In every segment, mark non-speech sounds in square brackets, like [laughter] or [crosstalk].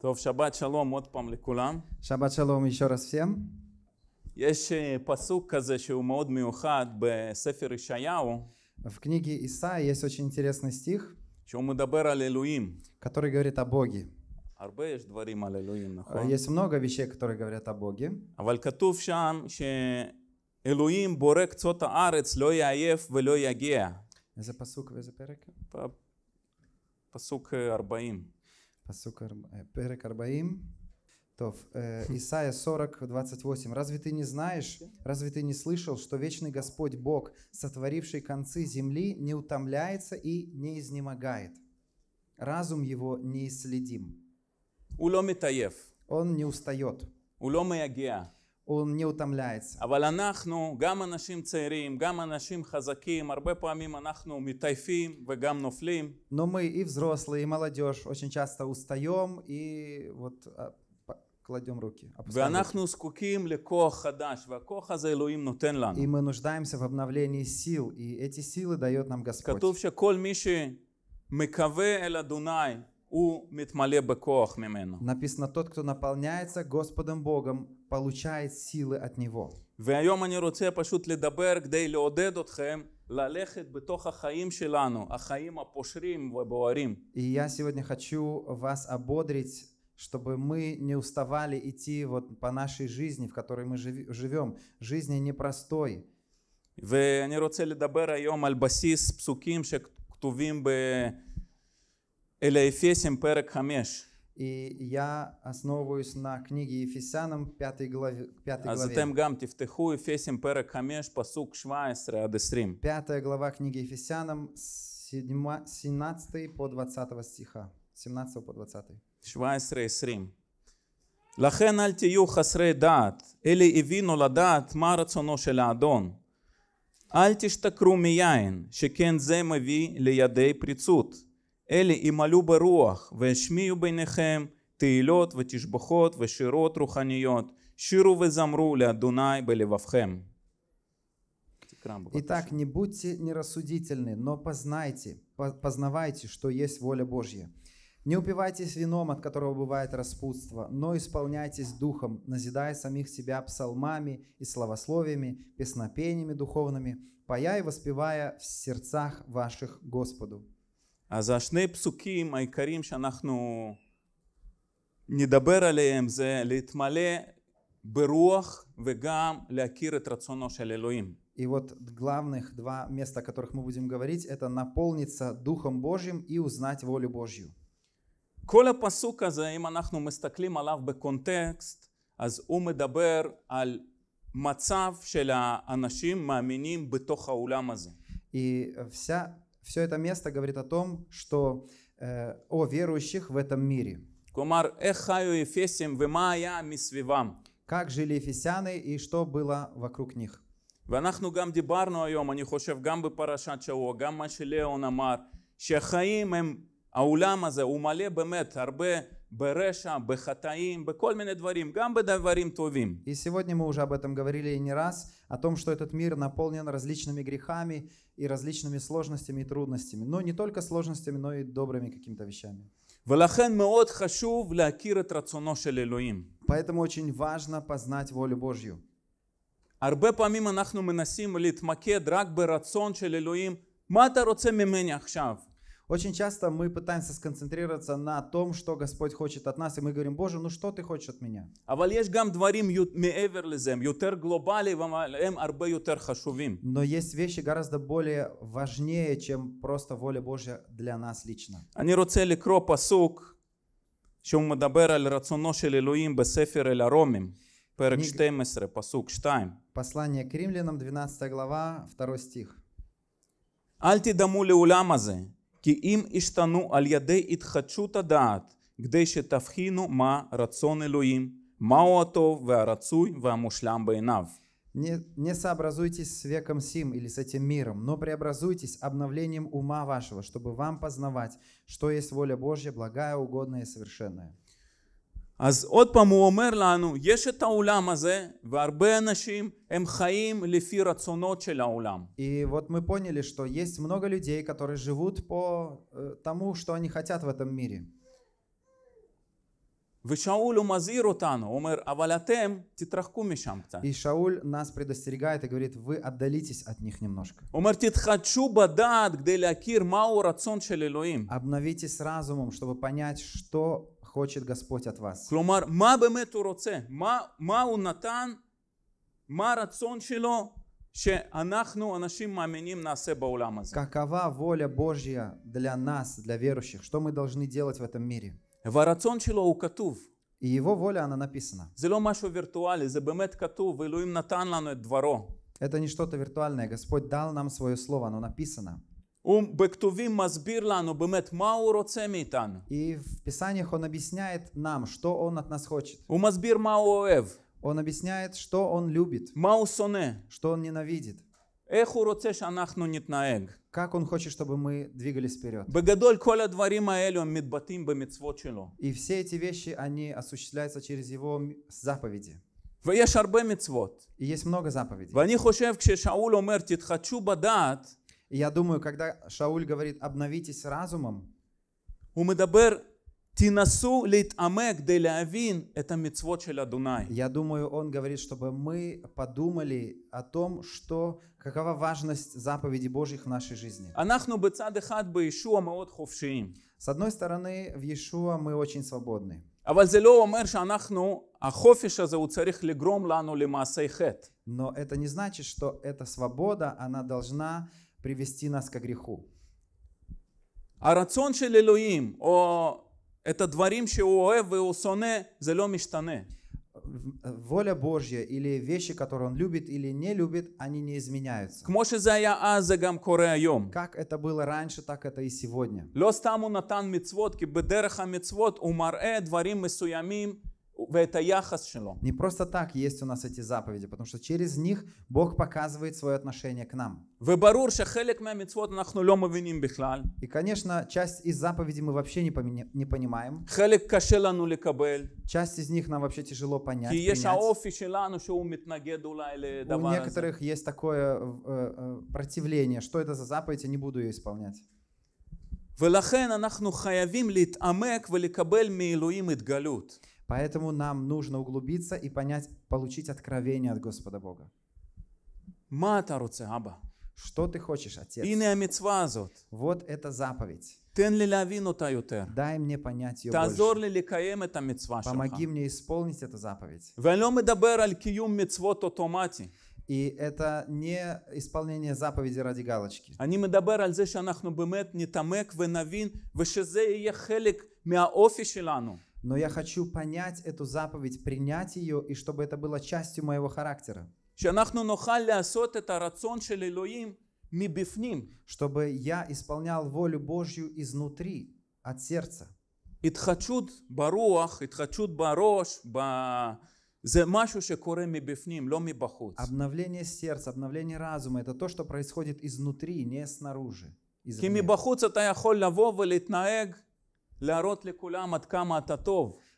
טוב, שבת שלום עוד פעם לכולם. שבת שלום אישורס פסיאם. יש פסוק כזה שהוא מאוד מיוחד בספר ישעיהו. В книге Исаи есть очень интересный стих, שהוא מדבר על אלוהים. который говорит о Боге. הרבה יש דברים על אלוהים, נכון? Есть много вещей, которые говорят о Боге. אבל כתוב שם שאלוהים בורא קצות הארץ לא יעייף ולא יגיע. איזה פסוק ואיזה פרק? פסוק 40. Пасук, перек 40. То, э, э [laughs] Исайя 40, 28. «Разве ты не знаешь, разве ты не слышал, что вечный Господь Бог, сотворивший концы земли, не утомляется и не изнемогает? Разум его неисследим». Он не устает он не утомляется. Но мы и взрослые, и молодежь очень часто устаем и вот а, кладем руки. ואנחנו И мы нуждаемся в обновлении сил, и эти силы дает нам Господь. Написано, тот, кто наполняется Господом Богом, получает силы от Него. והיום אני רוצה פשוט לדבר כדי לעודד אתכם ללכת בתוך החיים שלנו, החיים הפושרים ובוערים. И я сегодня хочу вас ободрить чтобы мы не уставали идти вот по нашей жизни, в которой мы живем, жизни непростой. ואני רוצה לדבר היום על בסיס פסוקים שכתובים ב... אל האפסים פרק חמש. І я основуюсь на книгі Ефесянам 5 главі, 5 главі. А затем גם תפתחו Ефесім פרק 5 פסוק 17 עד 20. 5 глава книги Ефесянам 17 по 20 стиха. 17 по 20. 17 20. לכן אל תהיו חסרי דעת, אלה הבינו לדעת מה רצונו של האדון. אל תשתכרו מיין, שכן זה מביא לידי פריצות. Эли и אלה ימלאו ברוח והשמיעו ביניכם תהילות ותשבחות ושירות רוחניות, שירו וזמרו были בלבבכם. Итак, не будьте нерассудительны, но познайте, познавайте, что есть воля Божья. Не упивайтесь вином, от которого бывает распутство, но исполняйтесь духом, назидая самих себя псалмами и словословиями, песнопениями духовными, пая и воспевая в сердцах ваших Господу. אז השני פסוקים העיקריים שאנחנו נדבר עליהם זה להתמלא ברוח וגם להכיר את רצונו של אלוהים. И вот главных два места, о которых мы будем говорить, это наполниться Духом Божьим и узнать волю Божью. כל הפסוק הזה, אם אנחנו מסתכלים עליו בקונטקסט, אז הוא מדבר על מצב של האנשים מאמינים בתוך העולם הזה. И вся все это место говорит о том, что э, о верующих в этом мире. Как жили ефесяны и что было вокруг них. ואנחנו גם דיברנו היום, אני חושב, גם בפרשת שבוע, גם מה שליאון אמר, שהחיים הם, העולם הזה, הוא מלא באמת הרבה ברשע, бехатаим, בכל מיני гамбе גם товим. И сегодня мы уже об этом говорили не раз, о том, что этот мир наполнен различными грехами и различными сложностями и трудностями. Но не только сложностями, но и добрыми какими-то вещами. ולכן מאוד חשוב להכיר את רצונו של אלוהים. Поэтому очень важно познать волю Божью. הרבה פעמים אנחנו מנסים להתמקד רק ברצון של אלוהים, מה אתה רוצה ממני עכשיו? Очень часто мы пытаемся сконцентрироваться на том, что Господь хочет от нас, и мы говорим, Боже, ну что ты хочешь от меня? Но есть вещи гораздо более важнее, чем просто воля Божья для нас лично. אני רוצה לקרוא פסוק שהוא מדבר על רצונו של אלוהים בספר אל הרומים, פרק 12, послание к римлянам, 12 глава, 2 стих. אל תדמו לעולם כי אם השתנו על ידי התחדשות הדעת, כדי שתבחינו מה רצון אלוהים, מהו הטוב והרצוי והמושלם בעיניו. Не, не сообразуйтесь с веком сим или с этим миром, но преобразуйтесь обновлением ума вашего, чтобы вам познавать, что есть воля Божья, благая, угодная и совершенная. אז עוד פעם הוא אומר לנו, יש את העולם הזה, והרבה אנשים הם חיים לפי רצונות של העולם. И вот мы поняли, что есть много людей, которые живут по э, тому, что они хотят в этом мире. ושאול הוא מזהיר אותנו, הוא אומר, אבל אתם תתרחקו משם קצת. И Шауль нас предостерегает и говорит, вы отдалитесь от них немножко. הוא אומר, תתחדשו בדעת כדי להכיר מהו הרצון של אלוהים. Обновитесь разумом, чтобы понять, что хочет Господь от вас. כלומר, מה באמת הוא רוצה? מה, מה הוא נתן? מה הרצון שלו שאנחנו, אנשים Какова воля Божья для нас, для верующих? Что мы должны делать в этом мире? והרצון שלו И его воля, она написана. זה לא משהו וירטואלי, זה באמת כתוב, ואלוהים Это не что-то виртуальное. Господь дал нам свое слово, оно написано. И в Писаниях он объясняет нам, что он от нас хочет. Он объясняет, что он любит. Что он ненавидит. Как он хочет, чтобы мы двигались вперед. И все эти вещи, они осуществляются через его заповеди. ויש הרבה מצוות. И есть много заповедей. ואני חושב כששאול אומר תתחדשו בדעת, и я думаю, когда Шауль говорит «обновитесь разумом», הוא тинасу лит амек כדי להבין это המצוות של אדוני. Я думаю, он говорит, чтобы мы подумали о том, что какова важность заповедей Божьих в нашей жизни. אנחנו בצד אחד בישוע מאוד חופשיים. С одной стороны, в Иешуа мы очень свободны. אבל זה לא אומר שאנחנו, החופש הזה הוא צריך לגרום לנו למעשי חטא. Но это не значит, что эта свобода, она должна привести нас к греху. הרצון а של אלוהים, о, это дворим, שהוא אוהב והוא שונא, זה לא משתנה. воля Божья или вещи, которые он любит или не любит, они не изменяются. Как это было раньше, так это и сегодня. לא סתם הוא נתן מצוות, כי בדרך המצוות הוא не просто так есть у нас эти заповеди, потому что через них Бог показывает свое отношение к нам. И, конечно, часть из заповедей мы вообще не, понимаем. Часть из них нам вообще тяжело понять. У некоторых есть такое э, э, противление, что это за заповедь, я не буду ее исполнять. ולכן אנחנו חייבים להתעמק ולקבל מאלוהים התגלות. Поэтому нам нужно углубиться и понять, получить откровение от Господа Бога. מה Что ты хочешь, Отец? הנה Вот это заповедь. תן לי Дай мне понять ее תעזור больше. לי Помоги мне исполнить эту заповедь. ואני И это не исполнение заповеди ради галочки. אני מדבר על זה שאנחנו באמת נתעמק ונבין ושזה יהיה חלק מהאופי שלנו но я хочу понять эту заповедь, принять ее, и чтобы это было частью моего характера. Чтобы я исполнял волю Божью изнутри, от сердца. התחדשות ברוח, התחדשות בראש, ב... זה משהו שקורה מבפנים, לא מבחוץ. обновление сердца, обновление разума, это то, что происходит изнутри, не снаружи. כי מבחוץ אתה יכול לבוא ולהתנהג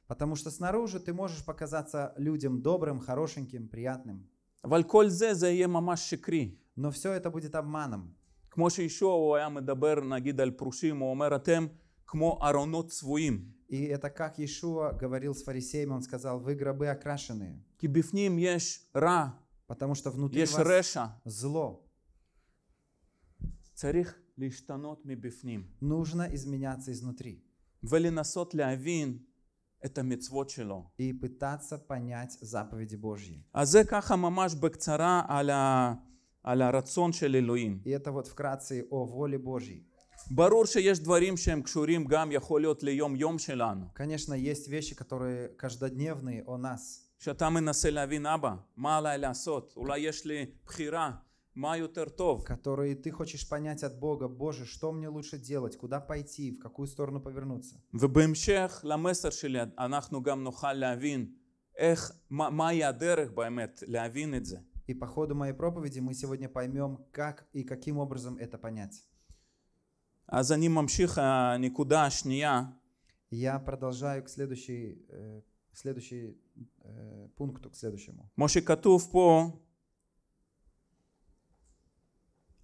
Потому что снаружи ты можешь показаться людям добрым, хорошеньким, приятным. Но все это будет обманом. כמו שישוע היה מדבר נגיד על פרושים, הוא אומר אתם כמו ארונות צבועים. И это как Иешуа говорил с фарисеями, он сказал, вы гробы окрашенные. כי בפנים יש רע. Потому что внутри יש вас רשע. зло. צריך להשתנות מבפנים. Нужно изменяться изнутри. ולנסות להבין את המצוות שלו. И пытаться понять заповеди Божьи. אז זה ככה ממש בקצרה על, ה, על הרצון של אלוהים. И это вот вкратце о воле Божьей. ברור שיש דברים שהם קשורים גם יכול להיות ליום יום שלנו. Конечно, есть вещи, которые каждодневные о нас. שאתה מנסה להבין אבא, מה עליי לעשות? אולי יש לי בחירה которые ты хочешь понять от Бога, Боже, что мне лучше делать, куда пойти, в какую сторону повернуться. ובהמשך למסר שלי אנחנו גם נוכל להבין איך, מה, מהי הדרך באמת להבין את זה. И по ходу моей проповеди мы сегодня поймем, как и каким образом это понять. А אז אני ממשיך הנקודה השנייה. Я продолжаю к следующей, э, к следующей э, пункту, к следующему. כמו שכתוב פה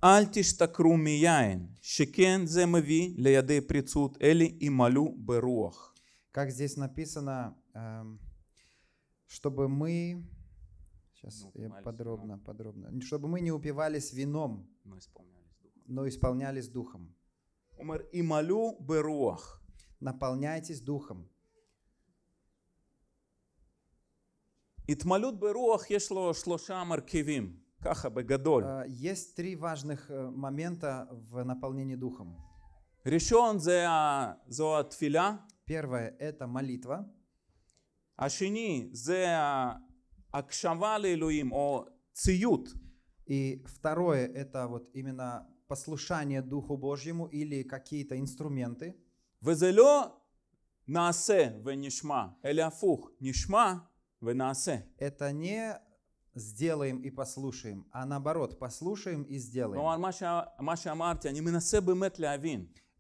אל תשתכרו מיין, שכן זה מביא לידי פריצות אלה ימלאו ברוח. Как здесь написано, чтобы мы... Сейчас ну, я подробно, вином. Ну. подробно. Чтобы мы не упивались вином, но исполнялись духом. Но исполнялись духом. אומר, ימלאו ברוח. Наполняйтесь духом. התמלות ברוח יש לו שלושה מרכיבים. Каха бегадоль. Э, есть три важных э, момента в наполнении Духом. Решен за за зоатфиля. Первое – это молитва. А шини за акшавали лилуим, о циют. И второе – это вот именно послушание Духу Божьему или какие-то инструменты. Везело насе венишма, или афух, нишма венасе. Это не сделаем и послушаем, а наоборот, послушаем и сделаем.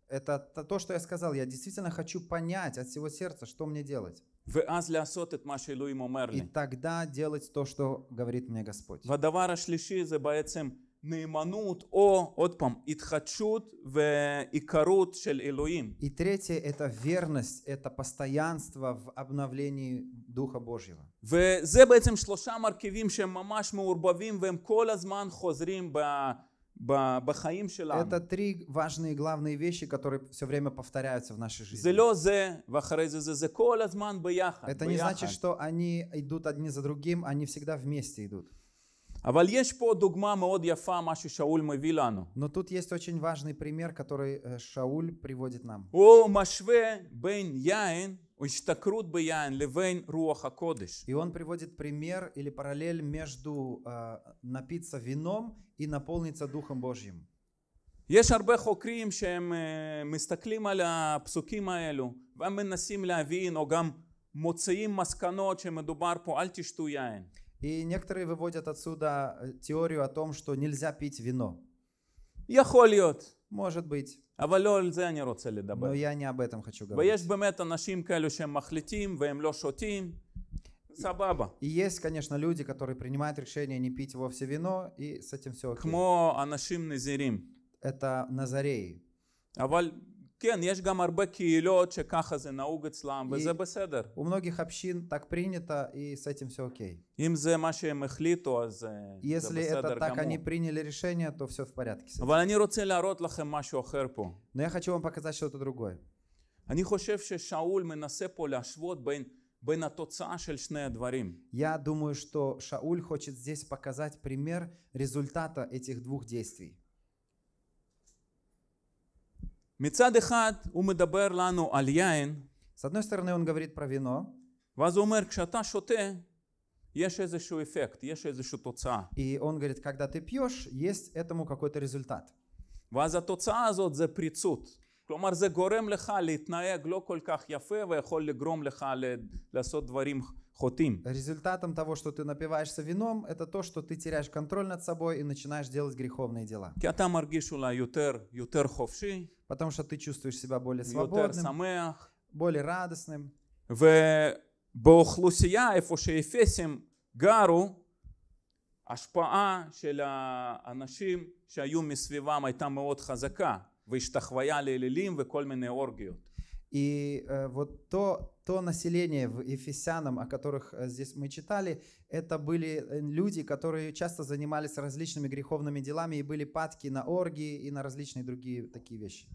Это то, что я сказал. Я действительно хочу понять от всего сердца, что мне делать. ואז לעשות את מה שאלוהים אומר И тогда делать то, что говорит мне Господь. והדבר השלישי זה בעצם נאמנות о עוד פעם в ועיקרות של элоим И третье это верность, это постоянство в обновлении Духа Божьего. в зе וזה בעצם שלושה מרכיבים שהם ממש מעורבבים והם כל хозрим ба ба בחיים שלנו. Это три важные главные вещи, которые все время повторяются в нашей жизни. זה לא זה, ואחרי זה זה, זה כל Это не значит, что они идут одни за другим, они всегда вместе идут. אבל יש פה דוגמה מאוד יפה, מה ששאול מביא לנו. Но тут есть очень важный пример, который Шауль приводит нам. הוא משווה בין יין או השתכרות ביין לבין רוח הקודש. И он приводит пример или параллель между uh, напиться вином и наполниться Духом Божьим. יש הרבה חוקרים שהם uh, מסתכלים על הפסוקים האלו והם מנסים להבין או גם מוציאים מסקנות שמדובר פה אל תשתו יין. И некоторые выводят отсюда э, теорию о том, что нельзя пить вино. יכול להיות. Может быть. אבל לא על זה אני רוצה Но я не об этом хочу говорить. ויש באמת אנשים כאלו שהם מחליטים והם לא שותים. סבבה. И есть, конечно, люди, которые принимают решение не пить вовсе вино, и с этим все окей. כמו אנשים נזירים. Это назареи. אבל а כן, יש גם הרבה קהילות שככה זה נהוג אצלם, וזה בסדר. У многих общин так принято, и с этим все окей. אם זה מה שהם החליטו, אז э, זה בסדר גמור. Если это так они приняли решение, то все в порядке. אבל אני רוצה להראות לכם משהו אחר פה. Но я хочу вам показать что-то другое. אני חושב ששאול מנסה פה להשוות בין... בין התוצאה של שני הדברים. Я думаю, что Шауль хочет здесь показать пример результата этих двух действий. מצד אחד הוא מדבר לנו על יין. С одной стороны он говорит про вино. ואז הוא אומר, כשאתה שותה, יש איזשהו אפקט, יש איזושהי תוצאה. И он говорит, когда ты пьешь, есть этому какой-то результат. ואז התוצאה הזאת זה פריצות. כלומר זה גורם לך להתנהג לא כל כך יפה ויכול לגרום לך לעשות דברים חוטאים. Результатом того, что ты напиваешься вином, это то, что ты теряешь контроль над собой и начинаешь делать греховные дела. כי אתה מרגיש אולי יותר, יותר חופשי потому что ты чувствуешь себя более свободным, более радостным. ובאוכלוסייה, איפה שאפסים גרו, השפעה של האנשים שהיו מסביבם הייתה מאוד хазака, והשתחוויה לאלילים וכל מיני אורגיות. И вот то то население в Ефесянам, о которых э, здесь мы читали, это были э, люди, которые часто занимались различными греховными делами и были падки на оргии и на различные другие такие вещи.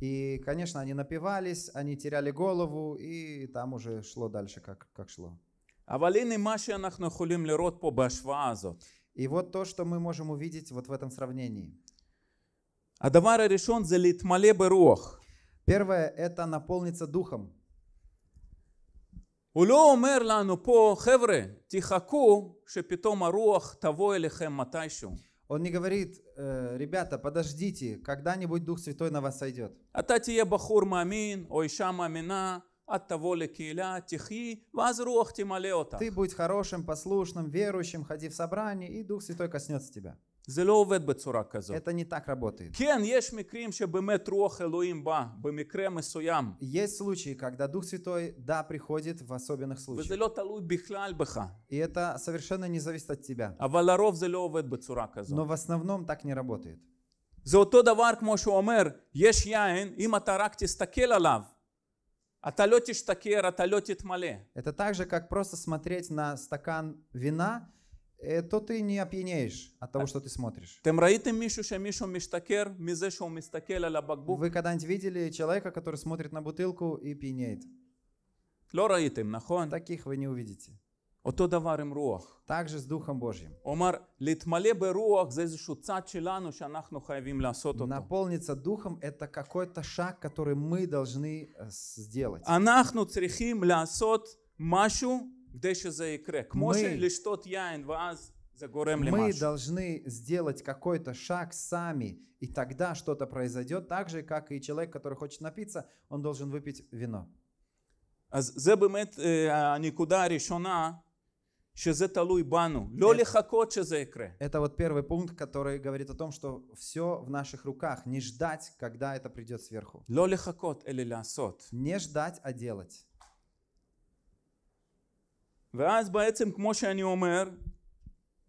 И, конечно, они напивались, они теряли голову, и там уже шло дальше, как, как шло. И вот то, что мы можем увидеть вот в этом сравнении. הדבר решен זה להתמלא ברוח. Первое – это наполниться духом. הוא לא по хевре тихаку, что תחכו שפתאום того или хем מתישהו. Он не говорит, э, ребята, подождите, когда-нибудь Дух Святой на вас сойдет. אתה תהיה мамин מאמין או אישה מאמינה, את תבוא לקהילה, תחי, ואז Ты будь хорошим, послушным, верующим, ходи в собрание, и Дух Святой коснется тебя. Это не так работает. כן, יש מקרים שבאמת רוח אלוהים בא, במקרה מסוים. Есть случаи, когда Дух Святой, да, приходит в особенных случаях. וזה לא תלוי בכלל И это совершенно не зависит от тебя. אבל לרוב זה לא עובד Но в основном так не работает. זה אותו דבר כמו שהוא אומר, יש יין, אם אתה רק תסתכל עליו, אתה לא תשתכר, אתה לא תתמלא. Это так как просто смотреть на стакан вина, то ты не опьянеешь от того, а что ты смотришь. Вы когда-нибудь видели человека, который смотрит на бутылку и пьянеет? Таких вы не увидите. אותו דבר עם רוח. также с Духом Божьим. אומר, להתמלא ברוח זה איזשהו צד שלנו שאנחנו חייבים לעשות אותו. наполниться Духом это какой-то шаг, который мы должны э, сделать. אנחנו צריכים לעשות машу. כדי שזה יקרה. כמו שלשתות יין ואז זה גורם למשהו. Мы должны сделать какой-то шаг сами, и тогда что-то произойдет, так же, как и человек, который хочет напиться, он должен выпить вино. אז זה באמת הנקודה הראשונה, שזה תלוי בנו, לא Это вот первый пункт, который говорит о том, что все в наших руках, не ждать, когда это придет сверху. לא לחכות, אלא Не ждать, а делать. ואז בעצם כמו שאני אומר,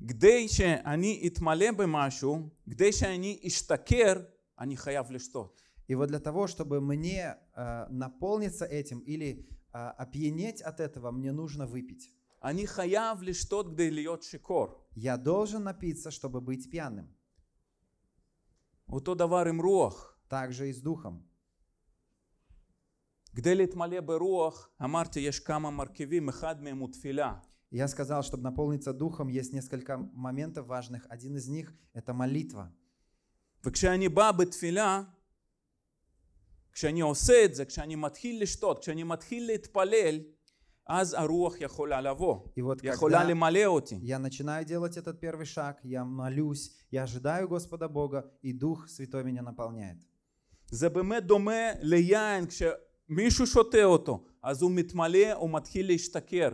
כדי שאני אתמלא במשהו, כדי שאני אשתכר, אני חייב לשתות. И вот для того, чтобы мне э, наполниться этим или э, опьянеть от этого, мне нужно выпить. אני חייב לשתות כדי להיות שיכור. Я должен напиться, чтобы быть пьяным. אותו דבר עם Также и с духом. כדי להתמלא ברוח, אמרתי, יש כמה מרכיבים, אחד מהם הוא תפילה. Я сказал, чтобы наполниться Духом, есть несколько моментов важных. Один из них – это молитва. они бабы וכשאני בא בתפילה, כשאני עושה они матхили что, מתחיל они матхили тпалель, аз аруах я холя лаво. И вот יכולה למלא אותי. Я начинаю делать этот первый шаг, я молюсь, я ожидаю Господа Бога, и Дух Святой меня наполняет. זה באמת דומה ליין, כש... מישהו שותה אותו, אז הוא מתמלא, הוא מתחיל להשתכר.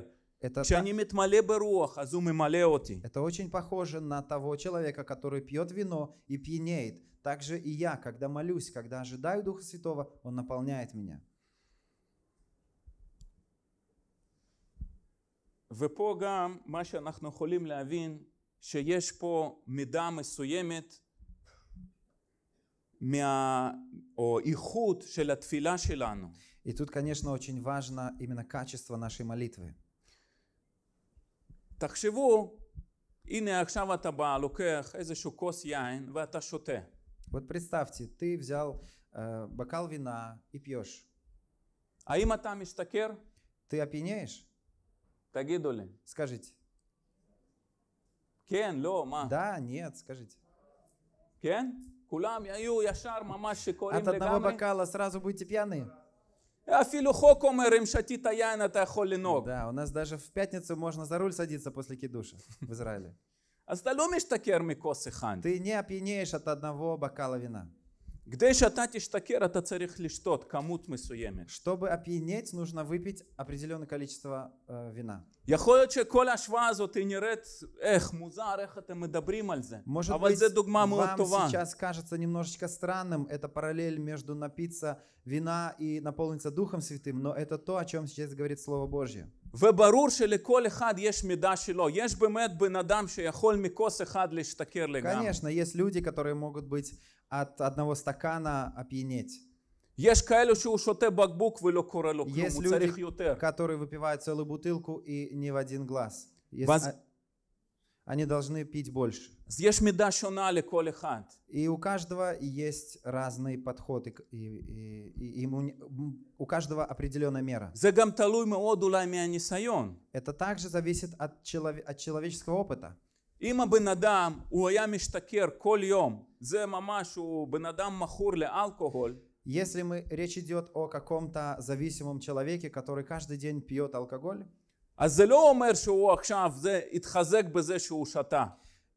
Это כשאני מתמלא ברוח, אז הוא ממלא אותי. Это очень похоже на того человека, который пьет вино и пьянеет. Так же и я, когда молюсь, когда ожидаю Духа Святого, Он наполняет меня. ופה גם מה лявин, יכולים להבין, שיש פה מידה מסוימת и тут, конечно, очень важно именно качество нашей молитвы. תחשבו, הנה עכשיו אתה בא, לוקח איזשהו כוס יין ואתה שותה. Вот представьте, ты взял э, бокал вина и пьешь. האם אתה משתכר? Ты опьянеешь? תגידו לי. Скажите. Кен ло ма. Да, нет, скажите. Кен? כולם היו ישר ממש שיכורים От одного бокала сразу будете пьяны? אפילו חוק אומר, אם שתית יין אתה יכול לנהוג. Да, у нас даже в пятницу можно за руль садиться после кидуша в Израиле. אז אתה לא משתכר מכוס אחד. Ты не опьянеешь от одного бокала вина. Чтобы опьянеть, нужно выпить определенное количество э, вина. יכול להיות שכל ההשוואה הזאת היא נראית איך מוזר, איך אתם מדברים על זה. אבל זו דוגמה מאוד טובה. вам сейчас кажется немножечко странным, это параллель между напиться вина и наполниться Духом Святым, но это то, о чем сейчас говорит Слово Божье. וברור שלכל אחד יש מידה שלו. יש באמת בן אדם שיכול מכוס אחד להשתכר לגמרי. Конечно, есть люди, которые могут быть от одного стакана опьянеть. יש כאלו שהוא שותה בקבוק ולא קורה לו כלום, הוא צריך יותר. которые выпивают целую бутылку и не в один глаз. Есть... Они должны пить больше. И у каждого есть разный подход, и, и, и, и ему, у каждого определенная мера. Это также зависит от, челов, от человеческого опыта. אם הבן אדם הוא היה משתכר כל יום, זה ממש, הוא בן Если мы, речь идет о каком-то зависимом человеке, который каждый день пьет алкоголь, אז זה לא אומר שהוא עכשיו, זה התחזק בזה שהוא שתה.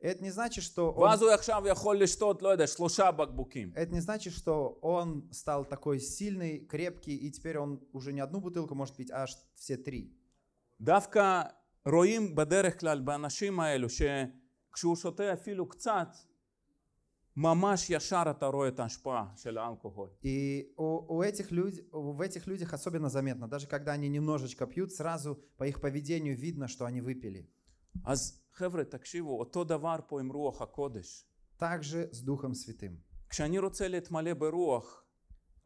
Это не значит, что он... ואז הוא עכשיו יכול לשתות, לא יודע, שלושה בקבוקים. Это не значит, что он стал такой сильный, крепкий, и теперь он уже не одну бутылку может пить, а все три. דווקא רואים בדרך כלל באנשים האלו, שכשהוא שותה אפילו קצת, Мамаш ישר אתה רואה את ההשפעה של האלכוהול. И у, у этих людей в этих людях особенно заметно, даже когда они немножечко пьют, сразу по их поведению видно, что они выпили. אז חבר'ה, תקשיבו, ото דבר פה עם רוח הקודש. Также с Духом Святым. כשאני мале להתמלא ברוח,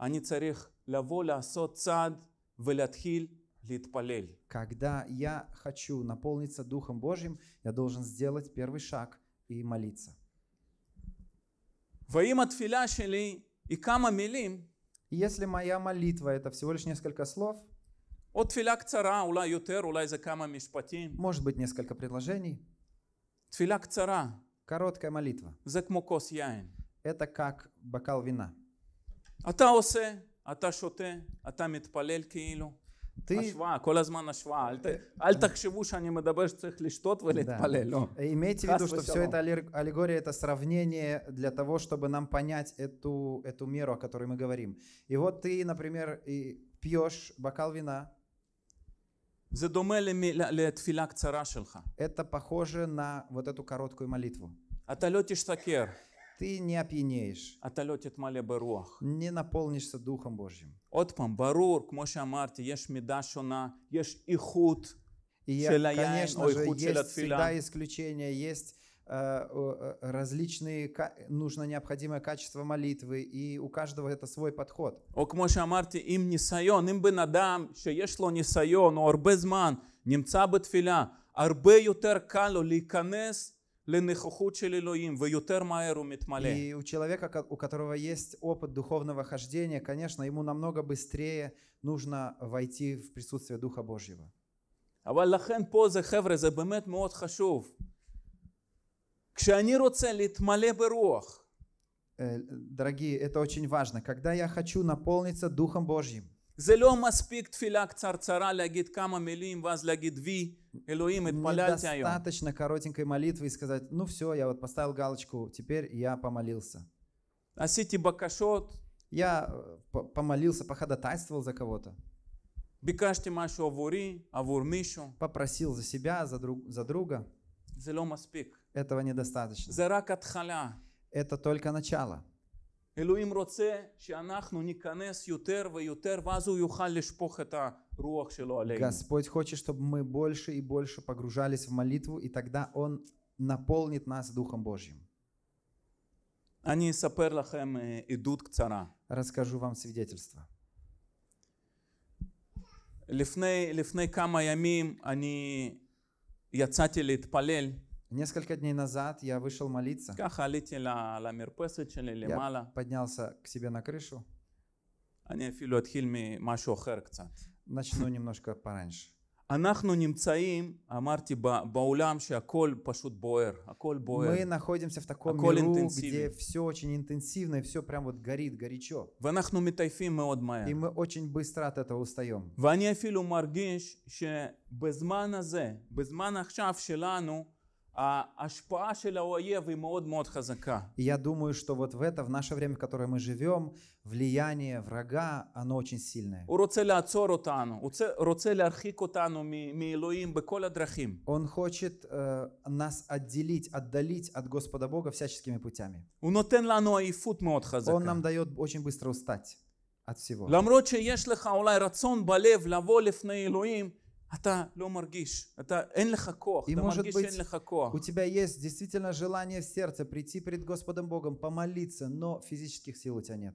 אני צריך לבוא לעשות צעד ולהתחיל להתפלל. Когда я хочу наполниться Духом Божьим, я должен сделать первый шаг и молиться. ואם התפילה שלי היא כמה מילים, И если моя молитва это всего лишь несколько слов, או תפילה קצרה, אולי יותר, אולי זה כמה משפטים, может быть несколько предложений, תפילה קצרה, короткая молитва, זה כמו כוס יין, это как бокал вина. אתה עושה, אתה שותה, אתה מתפלל כאילו. Ты... השוואה, כל הזמן השוואה. אל, ת... אל תחשבו שאני מדבר שצריך לשתות ולהתפלל, לא. Имейте в виду, что все это аллегория, это сравнение для того, чтобы нам понять эту, эту меру, о которой мы говорим. И вот ты, например, пьешь бокал вина. זה דומה לתפילה קצרה שלך. Это похоже на вот эту короткую молитву. אתה לא תשתכר. Ты не опьянеешь. Не наполнишься Духом Божьим. Барур к И я, конечно же, есть всегда исключения, есть э, э, различные, нужно необходимое качество молитвы, и у каждого это свой подход. או им не אם ניסיון, бы надам, что שיש לו ניסיון או הרבה זמן נמצא בתפילה, הרבה יותר קל לו להיכנס и у человека, у которого есть опыт духовного хождения, конечно, ему намного быстрее нужно войти в присутствие Духа Божьего. אבל לכן פה זה חבר'ה, זה באמת מאוד חשוב. כשאני רוצה להתמלא э, Дорогие, это очень важно. Когда я хочу наполниться Духом Божьим. זה לא מספיק תפילה קצרצרה להגיד כמה מילים ואז להגיד וי, אלוהים, התפללתי היום. Недостаточно коротенькой молитвы и сказать, ну все, я вот поставил галочку, теперь я помолился. עשיתי בקשות. Я э, помолился, походатайствовал за кого-то. ביקשתי משהו עבורי, עבור מישהו. Попросил за себя, за, друг, за друга. זה לא מספיק. Этого недостаточно. זה רק התחלה. Это только начало. אלוהים רוצה שאנחנו ניכנס יותר ויותר ואז הוא יוכל לשפוך את הרוח שלו עלינו. Господь хочет, чтобы мы больше и больше погружались в молитву, и тогда Он наполнит нас Духом Божьим. אני אספר לכם עדות קצרה. Расскажу вам свидетельство. לפני, לפני כמה ימים אני יצאתי להתפלל Несколько дней назад я вышел молиться. Я поднялся к себе на крышу. אני אפילו אתחיל ממשהו אחר Начну немножко пораньше. אנחנו נמצאים, אמרתי, בעולם שהכל פשוט בוער, הכל בוער. Мы находимся в таком миру, где все очень интенсивно и все прям вот горит, горячо. ואנחנו מטייפים מאוד מהר. И мы очень быстро от этого устаем. ואני אפילו מרגיש שבזמן הזה, בזמן עכשיו שלנו, а я думаю, что вот в это, в наше время, в которое мы живем, влияние врага, оно очень сильное. Он хочет э, нас отделить, отдалить от Господа Бога всяческими путями. Он нам дает очень быстро устать от всего. И может быть, у тебя есть действительно желание в сердце прийти перед Господом Богом, помолиться, но физических сил у тебя нет.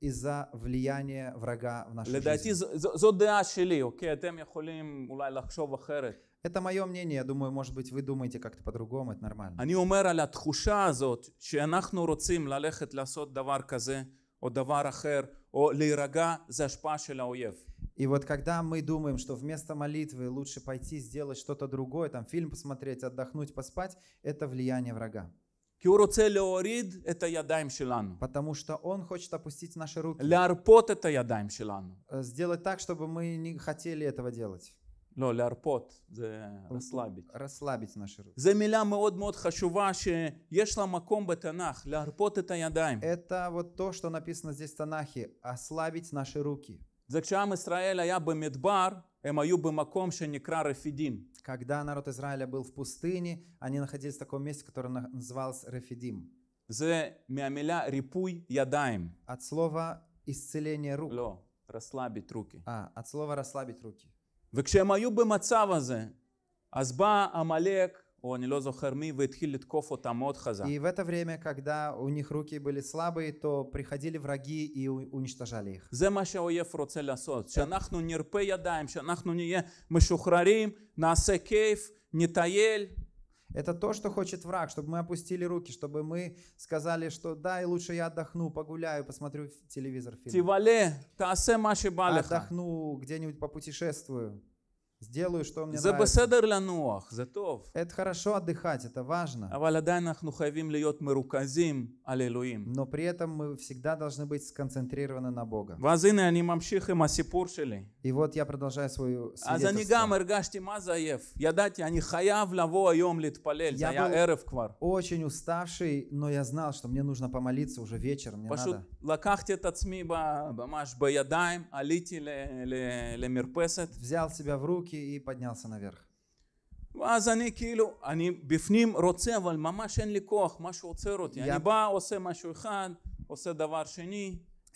из-за влияния врага в нашу לדעתי жизнь. זו, זו דעה Это мое мнение, я думаю, может быть, вы думаете как-то по-другому, это нормально. אני אומר על התחושה הזאת שאנחנו רוצים ללכת לעשות דבר כזה או דבר אחר או להירגע, זה השפעה של И вот когда мы думаем, что вместо молитвы лучше пойти сделать что-то другое, там фильм посмотреть, отдохнуть, поспать, это влияние врага. Потому что Он хочет опустить наши руки. Э, сделать так, чтобы мы не хотели этого делать. לא, расслабить наши руки. רסלבית נשאר. זו מילה מאוד מאוד חשובה שיש לה מקום בתנ"ך, להרפות Это вот то, что написано здесь в Танахе, ослабить наши руки. זה כשעם я היה במדבר, когда народ Израиля был в пустыне, они находились в таком месте, которое называлось Рефидим. זה מהמילה ריפוי ידיים. От слова исцеление рук. Ло, расслабить руки. А, от слова расслабить руки. וכשהם היו במצב הזה, אז בא עמלק и в это время, когда у них руки были слабые, то приходили враги и уничтожали их. Это то, что хочет враг, чтобы мы опустили руки, чтобы мы сказали, что да, и лучше я отдохну, погуляю, посмотрю телевизор, фильм. Отдохну, где-нибудь попутешествую сделаю, что мне זה нравится. בסדר לנוח, זה טוב. Это хорошо отдыхать, это важно. אבל עדיין אנחנו חייבים להיות מרוכזים על Но при этом мы всегда должны быть сконцентрированы на Бога. Вазины они אני ממשיך עם הסיפור И вот я продолжаю свою а свидетельство. אז אני גם הרגשתי מה я עייף. ידעתי, אני лаво לבוא היום להתפלל, Я היה ערב квар. очень уставший, но я знал, что мне нужно помолиться уже вечером, мне פשוט надо. לקחתי את עצמי ממש ле ле למרפסת. взял себя в руки руки и поднялся наверх.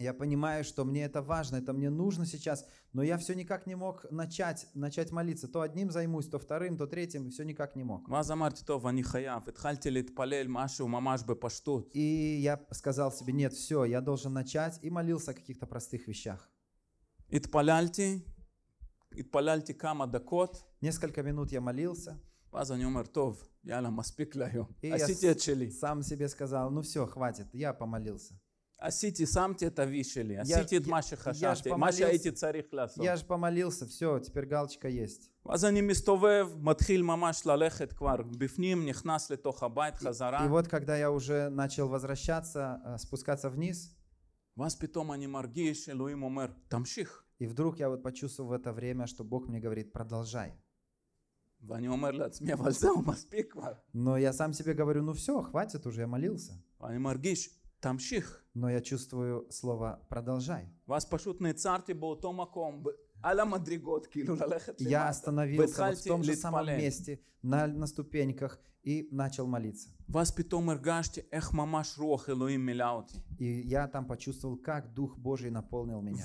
Я понимаю, что мне это важно, это мне нужно сейчас, но я все никак не мог начать, начать молиться. То одним займусь, то вторым, то третьим, и все никак не мог. И я сказал себе, нет, все, я должен начать, и молился о каких-то простых вещах. התפללתי כמה דקות. Несколько минут я молился. ואז אני אומר, טוב, יאללה, מספיק להיום. עשיתי את שלי. сам себе сказал, ну все, хватит, я помолился. עשיתי, שמתי את אבי שלי, עשיתי את מה שחשבתי, מה שהייתי צריך לעשות. יש помолился, все, теперь галочка есть. אז אני מסתובב, מתחיל ממש ללכת כבר בפנים, נכנס לתוך הבית חזרה. И вот, когда я уже начал возвращаться, спускаться вниз, ואז פתאום אני מרגיש, אלוהים אומר, תמשיך. И вдруг я вот почувствовал в это время, что Бог мне говорит, продолжай. Но я сам себе говорю, ну все, хватит уже, я молился. Но я чувствую слово «продолжай». Вас пошут не царти, бо в том, я остановился вот в том же самом месте, на, на ступеньках, и начал молиться. И я там почувствовал, как Дух Божий наполнил меня.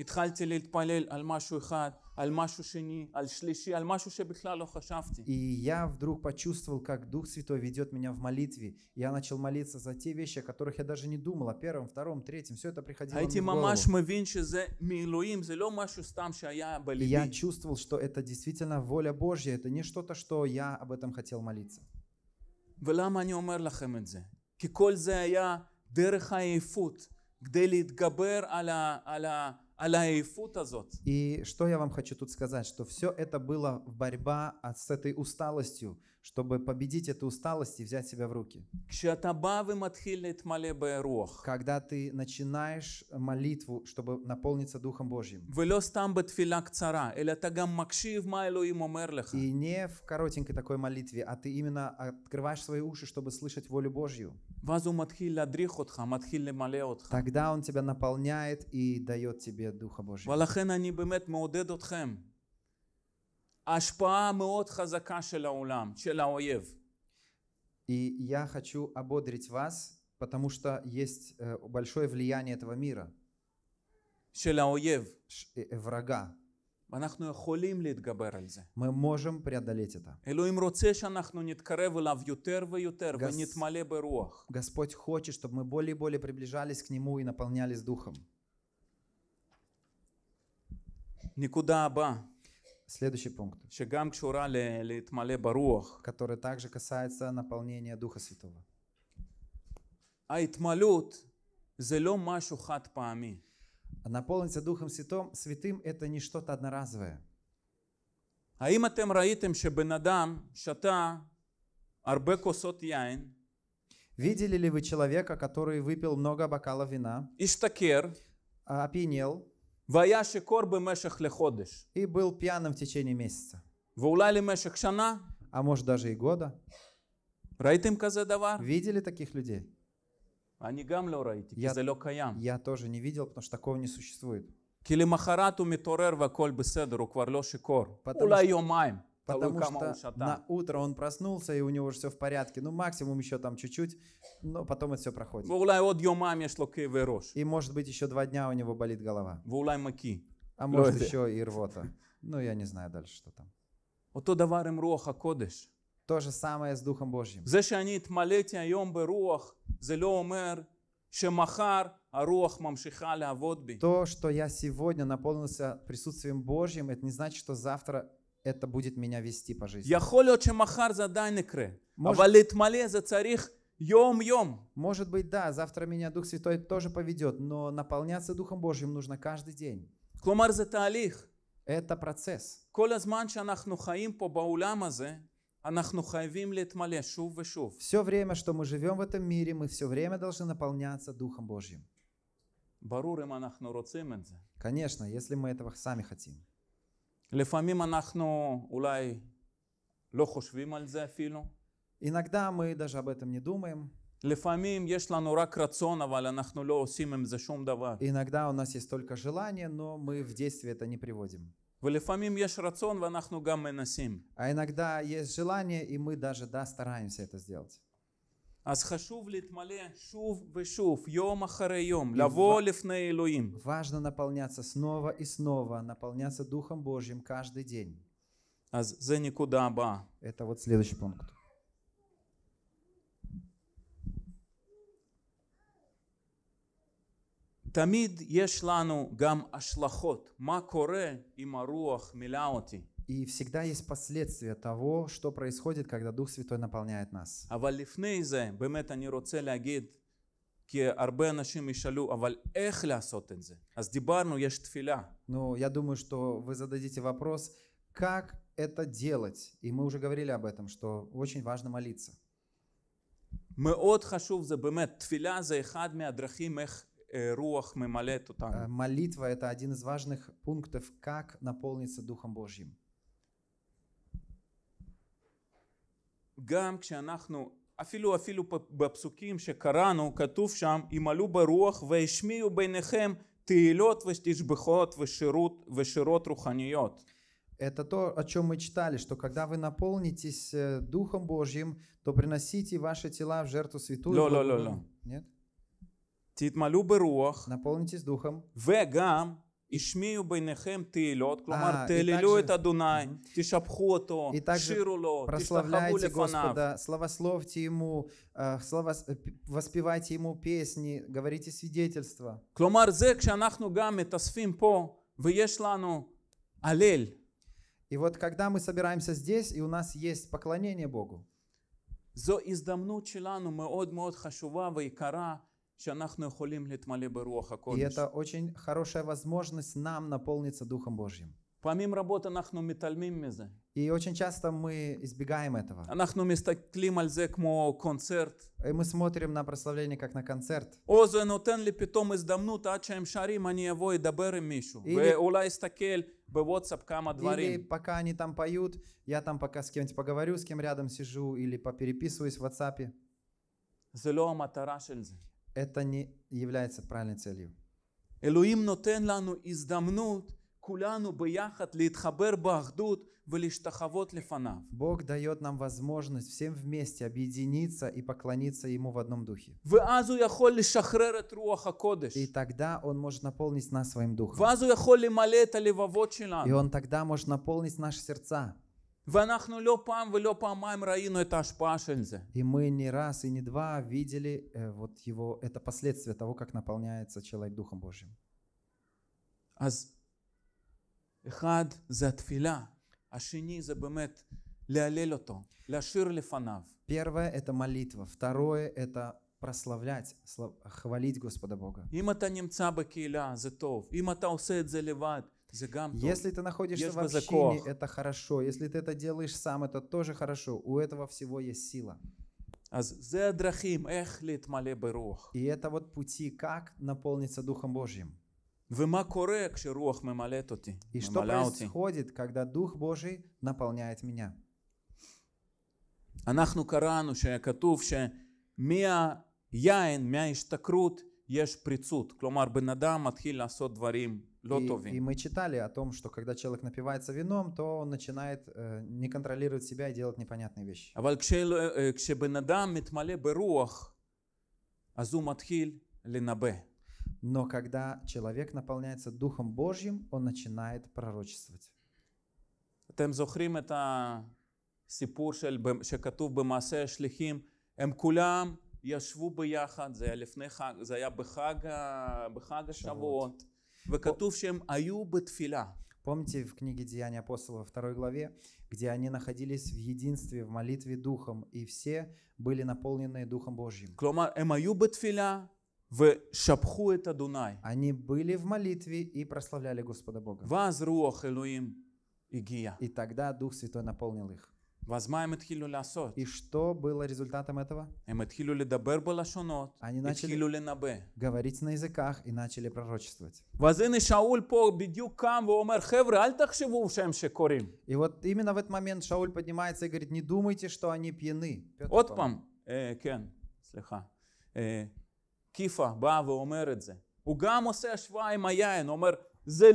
התחלתי להתפלל על משהו אחד, על משהו שני, על שלישי, על משהו שבכלל לא חשבתי. И я вдруг почувствовал, как Дух Святой ведет меня в молитве. Я начал молиться за те вещи, о которых я даже не думал, о первом, втором, третьем. Все это приходило мне в голову. И я чувствовал, что это действительно воля Божья. Это не что-то, что я об этом хотел молиться. ולמה אני אומר לכם את ки כי כל я היה דרך העייפות, כדי להתגבר על ה... על а И что я вам хочу тут сказать, что все это было борьба а, с этой усталостью, чтобы победить эту усталость и взять себя в руки. Когда ты начинаешь молитву, чтобы наполниться Духом Божьим. И не в коротенькой такой молитве, а ты именно открываешь свои уши, чтобы слышать волю Божью. Тогда Он тебя наполняет и дает тебе Духа Божьего. השפעה מאוד חזקה של העולם, של האויב. И я хочу ободрить вас, потому что есть э, большое влияние этого мира. של האויב. Э, э, врага. אנחנו יכולים להתגבר על זה. Мы можем преодолеть это. אלוהים רוצה שאנחנו נתקרב אליו יותר ויותר Гос... ונתמלא ברוח. Господь хочет, чтобы мы более и более приближались к Нему и наполнялись Духом. נקודה הבאה. Следующий пункт, שגם קשורה ל- להתמלא ברוח. который также касается наполнения Духа Святого. ההתמלות זה לא משהו חד פעמי. Наполниться Духом Святым, святым – это не что-то одноразовое. האם אתם ראיתם שבן אדם שתה הרבה כוסות יין, Видели ли вы человека, который выпил много бокалов вина, השתכר, а, опьянел והיה שיכור במשך לחודש. И был пьяным в течение месяца. ואולי למשך שנה. А может даже и года. ראיתם כזה דבר? Видели таких людей? אני גם לא ראיתי, כי זה לא קיים. Я тоже не видел, потому что такого не существует. כי למחרת הוא מתעורר והכל בסדר, הוא כבר לא שיכור. אולי יומיים. Потому что на утро он проснулся, и у него уже все в порядке. Ну, максимум еще там чуть-чуть, но потом это все проходит. И, может быть, еще два дня у него болит голова. А может, еще и рвота. Ну, я не знаю дальше, что там. אותו דבר עם רוח הקודש. То же самое с Духом Божьим. זה שאני התמלאתי היום ברוח, זה לא אומר שמחר הרוח ממשיכה לעבוד בי. То, что я сегодня наполнился присутствием Божьим, это не значит, что завтра это будет меня вести по жизни. יכול להיות שמחר זה עדיין יקרה, может... אבל להתמלא זה צריך Может быть, да, завтра меня Дух Святой тоже поведет, но наполняться Духом Божьим нужно каждый день. כלומר זה תהליך. Это процесс. כל הזמן שאנחנו חיים פה באולם הזה, אנחנו חייבים להתמלא שוב Все время, что мы живем в этом мире, мы все время должны наполняться Духом Божьим. ברור Конечно, если мы этого сами хотим. לפעמים אנחנו אולי לא חושבים על זה אפילו. Иногда мы даже об этом не думаем. לפעמים יש לנו רק רצון, אבל אנחנו לא עושים עם זה שום דבר. Иногда у нас есть только желание, но мы в действие это не приводим. ולפעמים יש רצון ואנחנו גם מנסים. А иногда есть желание, и мы даже, да, стараемся это сделать. אז חשוב להתמלא שוב ושוב, יום אחרי יום, לבוא לפני אלוהים. Важно наполняться снова и снова, наполняться Духом Божьим каждый день. אז זה נקודה הבאה. Это вот следующий пункт. תמיד יש לנו גם השלכות, מה קורה אם הרוח מילא אותי. И всегда есть последствия того, что происходит, когда Дух Святой наполняет нас. אבל לפני זה, באמת אני רוצה להגיד, כי הרבה אנשים ישאלו, אבל איך לעשות את זה? Ну, я думаю, что вы зададите вопрос, как это делать? И мы уже говорили об этом, что очень важно молиться. מאוד חשוב זה באמת, תפילה זה אחד מהדרכים איך רוח ממלאת אותנו. Э, молитва это один из важных пунктов, как наполниться Духом Божьим. גם כשאנחנו, אפילו אפילו בפסוקים שקראנו, כתוב שם, ימלאו ברוח והשמיעו ביניכם תהילות ותשבחות ושירות, ושירות руханיות. Это то, о чем мы читали, что когда вы наполнитесь э, Духом Божьим, то приносите ваши тела в жертву святую. Ло, ло, ло, ло. Нет? Наполнитесь Духом. וגם השמיעו ביניכם תהילות, כלומר תהללו את אדוני, תשבחו אותו, שירו לו, תשתחוו לפניו. Славословьте ему, воспевайте ему песни, говорите свидетельства. כלומר זה כשאנחנו גם מתאספים פה ויש לנו הלל. И вот когда мы собираемся здесь, и у нас есть поклонение Богу, זו הזדמנות שלנו מאוד מאוד חשובה ויקרה и это очень хорошая возможность нам наполниться Духом Божьим. Помимо работы нахну מתעלמים И очень часто мы избегаем этого. Нахну מסתכלים על זה כמו קונצרט. Мы смотрим на прославление как на концерт. או питом נותן לי פתאום הזדמנות עד שהם שרים אני אבוא אדבר עם מישהו. ואולי אסתכל בוואטסאפ כמה דברים. Или пока они там поют, я там пока с кем-нибудь поговорю, с кем рядом сижу, или попереписываюсь в WhatsApp. Зелома לא это не является правильной целью. Элоим лану издамнут, кулану הזדמנות ли ביחד бахдут, באחדות ли לפניו. Бог дает нам возможность всем вместе объединиться и поклониться Ему в одном духе. ואז הוא יכול לשחרר את רוח הקודש. И тогда Он может наполнить нас своим духом. ואז הוא יכול ли את הלבבות שלנו. И Он тогда может наполнить наши сердца. ואנחנו לא פעם ולא פעמיים ראינו את ההשפעה И мы не раз и не два видели э, вот его, это последствия того, как наполняется человек Духом Божьим. אז אחד זה התפילה, השני זה באמת להלל אותו, Первое это молитва, второе это прославлять, хвалить Господа Бога. אם אתה נמצא בקהילה זה טוב, אם אתה עושה если ты находишься в общине, это хорошо. Если ты это делаешь сам, это тоже хорошо. У этого всего есть сила. А и это вот пути, как наполниться Духом Божьим. И что происходит, когда Дух Божий наполняет меня? אנחנו קראנו שכתוב שמהיין, מההשתכרות, יש פריצות, כלומר בן אדם מתחיל לעשות דברים לא и, טובים. И мы читали о том, что когда человек напивается вином, то он начинает э, не контролировать себя и делать непонятные вещи. אבל כשבן אדם מתמלא ברוח, אז הוא מתחיל לנבא. Но когда человек наполняется Духом Божьим, он начинает пророчествовать. אתם זוכרים את הסיפור של, שכתוב במעשה השליחים, הם כולם ישבו ביחד, זה היה, לפני חג, זה היה בחג, בחג השבועות, וכתוב שהם היו בתפילה. Помните в книге «Деяния апостола» второй главе, где они находились в единстве, в молитве Духом, и все были наполнены Духом Божьим. Они были в молитве и прославляли Господа Бога. И тогда Дух Святой наполнил их. И что было результатом этого? Они начали говорить на языках и начали пророчествовать. И вот именно в этот момент Шауль поднимается и говорит, не думайте, что они пьяны. Петр, קיפה באה ואומר את זה. הוא גם עושה השוואה עם היין, אומר, זה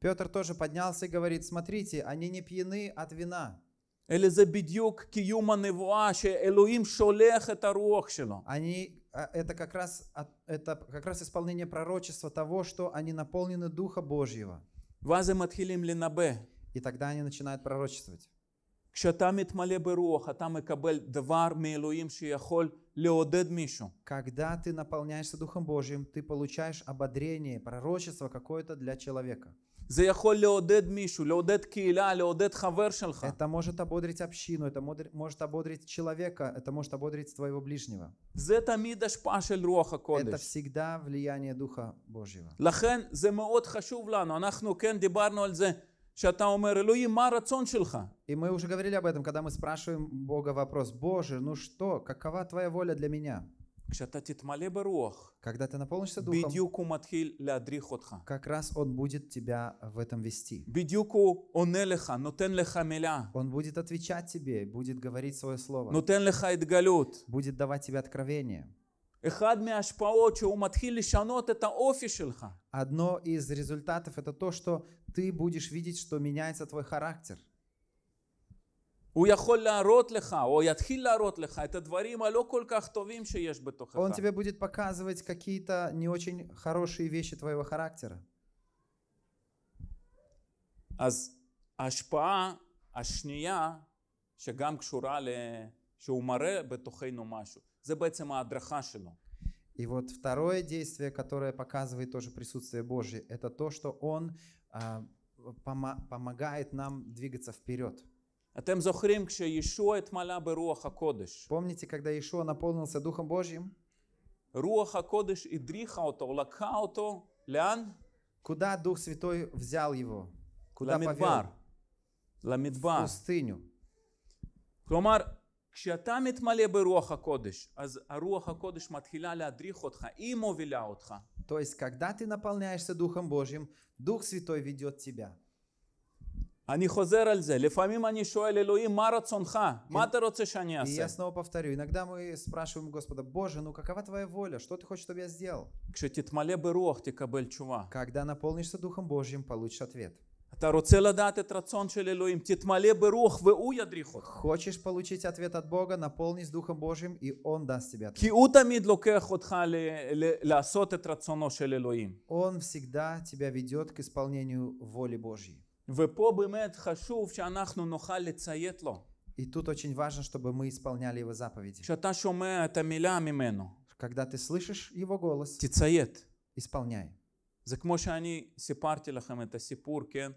Петр тоже поднялся и говорит, смотрите, они не пьяны от вина. אלה זה בדיוק קיום הנבואה שאלוהים שולח את הרוח שלו. Они, а, это, как раз, это как раз исполнение пророчества того, что они наполнены Духа Божьего. ואז הם מתחילים לנבא. И тогда они начинают пророчествовать. כשאתה מתמלא ברוח, אתה מקבל דבר מאלוהים שיכול לעודד מישהו. Когда ты наполняешься Духом Божьим, ты получаешь ободрение, пророчество какое-то для человека. זה יכול לעודד מישהו, לעודד קהילה, לעודד חבר שלך. Это может ободрить общину, это может ободрить человека, это может ободрить твоего ближнего. זה תמיד השפעה של רוח הקודש. Это всегда влияние Духа Божьего. לכן זה מאוד חשוב לנו, אנחנו כן דיברנו על זה. שאתה אומר, אלוהים, מה הרצון שלך? И мы уже говорили об этом, когда мы спрашиваем Бога вопрос, Боже, ну что, какова твоя воля для меня? Когда ты наполнишься Духом, как раз Он будет тебя в этом вести. Он будет отвечать тебе, будет говорить свое слово. Будет давать тебе откровение. Одно из результатов это то, что ты будешь видеть, что меняется твой характер. הוא יכול להראות לך, או יתחיל להראות לך את הדברים הלא כל כך טובים שיש בתוכך. Он тебе будет показывать какие-то не очень хорошие вещи твоего характера. אז ההשפעה השנייה, שגם קשורה ל... שהוא מראה בתוכנו משהו, זה בעצם ההדרכה שלו. И вот второе действие, которое показывает тоже присутствие Божье, это то, что Он э, помогает нам двигаться вперед. Помните, когда Иешуа наполнился Духом Божьим? и дриха ото ото Куда Дух Святой взял его? Куда повел? В пустыню. כלומר, כשאתה מתמלא ברוח הקודש, אז הרוח הקודש מתחילה להדריך אותך, היא מובילה אותך. То есть, когда ты наполняешься Духом Божьим, Дух Святой ведет тебя. אני חוזר על זה, לפעמים אני שואל אלוהים מה רצונך? מה אתה רוצה שאני אעשה? И я снова повторю, иногда мы спрашиваем Господа, Боже, ну какова твоя воля? Что ты хочешь, чтобы я сделал? כשתתמלא ברוח תקבל תשובה. Когда наполнишься Духом Божьим, получишь ответ. אתה רוצה לדעת את רצון של אלוהים, תתמלא ברוח והוא ידריך אותך. Хочешь получить ответ от Бога, наполнись Духом Божьим, и Он даст тебе ответ. כי הוא תמיד לוקח אותך ל- ל- לעשות את רצונו של אלוהים. Он всегда тебя ведет к исполнению воли Божьей. ופה באמת חשוב שאנחנו נוכל לציית לו. И тут очень важно, чтобы мы исполняли его заповеди. כשאתה שומע את המילה ממנו, когда ты слышишь его голос, תציית. исполняй. זה כמו שאני סיפרתי לכם את הסיפור, כן?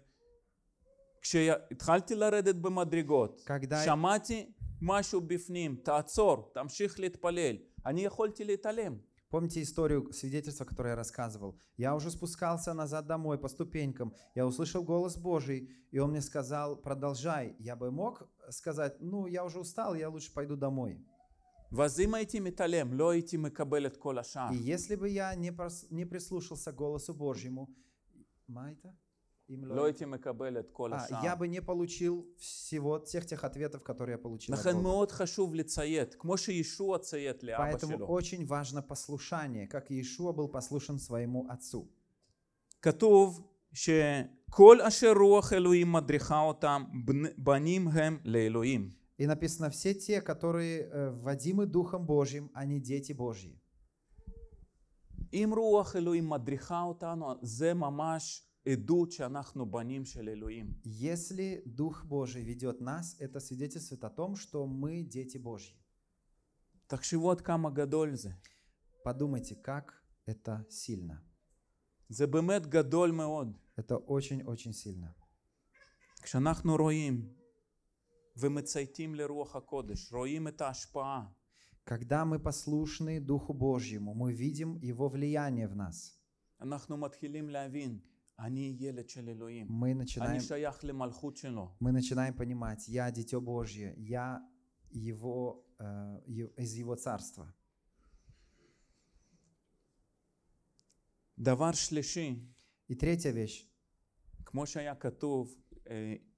כשהתחלתי לרדת במדרגות, когда... שמעתי משהו בפנים, תעצור, תמשיך להתפלל. אני יכולתי להתעלם. Помните историю свидетельства, которое я рассказывал? Я уже спускался назад домой по ступенькам, я услышал голос Божий, и он мне сказал, продолжай. Я бы мог сказать, ну, я уже устал, я лучше пойду домой. И если бы я не, прислушался голосу Божьему, майта? А, я бы не получил всего всех тех ответов, которые я получил. Нахан мод хашув лицает, кмоши Иешуа цает ли а, Поэтому очень важно послушание, как Иешуа был послушан своему отцу. Катув, ше кол ашер руах Элуим мадриха баним хем ле Элуим. И написано, все те, которые э, вводимы Духом Божьим, они дети Божьи. Им руах Элуим мадриха отану, а зе мамаш если Дух Божий ведет нас, это свидетельствует о том, что мы дети Божьи. Так עד כמה גדול זה. Подумайте, как это сильно. זה באמת גדול מאוד. Это очень-очень сильно. כשאנחנו רואים ומצייתים לרוח הקודש, רואים את ההשפעה. Когда мы послушны Духу Божьему, мы видим Его влияние в нас. אנחנו מתחילים להבין. Мы начинаем, мы начинаем понимать, я дитё Божье, я его, э, из его царства. И третья вещь. כמו שהיה כתוב,